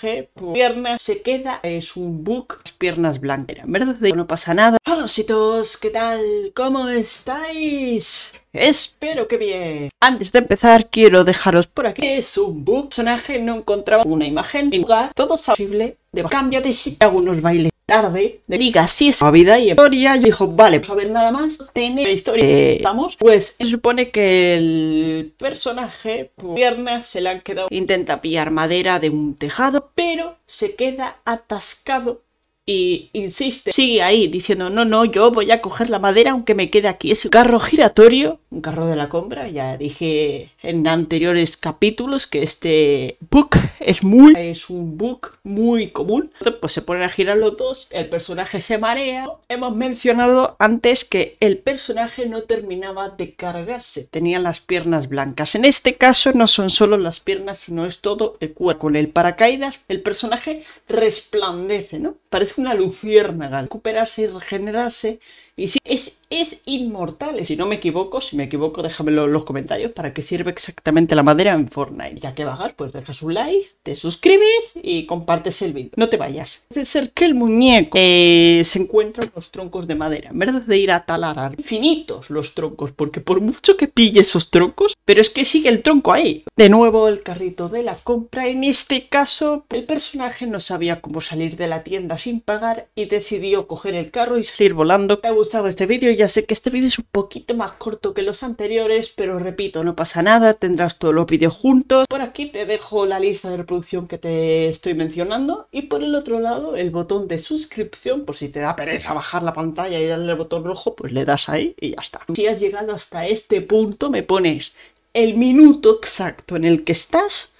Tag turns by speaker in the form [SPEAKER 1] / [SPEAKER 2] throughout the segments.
[SPEAKER 1] Pues, pierna se queda es un book piernas blancas. verdad no pasa nada. Hola ositos, ¿qué tal? ¿Cómo estáis? Espero que bien. Antes de empezar, quiero dejaros por aquí. Es un book personaje no encontraba una imagen. lugar, todo es posible. De... Cambia de sitio. Algunos bailes tarde de liga sí es vida y historia y dijo vale pues a ver nada más tiene la historia estamos eh, pues se supone que el personaje por pues, se le han quedado intenta pillar madera de un tejado pero se queda atascado y insiste sigue ahí diciendo no no yo voy a coger la madera aunque me quede aquí es un carro giratorio un carro de la compra. Ya dije en anteriores capítulos que este book es muy, es un book muy común. pues se ponen a girar los dos, el personaje se marea. Hemos mencionado antes que el personaje no terminaba de cargarse, tenía las piernas blancas. En este caso no son solo las piernas, sino es todo el cuerpo. Con el paracaídas, el personaje resplandece, ¿no? Parece una luciérnaga. Recuperarse y regenerarse. Y sí, es, es inmortal, si no me equivoco, si me equivoco, déjamelo en los comentarios para qué sirve exactamente la madera en Fortnite. Ya que bajas, pues dejas un like, te suscribes y compartes el vídeo. No te vayas. Puede ser que el muñeco eh, se encuentra los troncos de madera. En vez de ir a talar infinitos los troncos, porque por mucho que pille esos troncos, pero es que sigue el tronco ahí. De nuevo el carrito de la compra. En este caso, el personaje no sabía cómo salir de la tienda sin pagar y decidió coger el carro y salir volando. ¿Te ha gustado este vídeo? Ya sé que este vídeo es un poquito más corto que el los anteriores, pero repito, no pasa nada, tendrás todos los vídeos juntos. Por aquí te dejo la lista de reproducción que te estoy mencionando y por el otro lado el botón de suscripción, por si te da pereza bajar la pantalla y darle el botón rojo, pues le das ahí y ya está. Si has llegado hasta este punto, me pones el minuto exacto en el que estás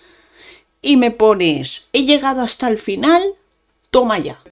[SPEAKER 1] y me pones, he llegado hasta el final, toma ya.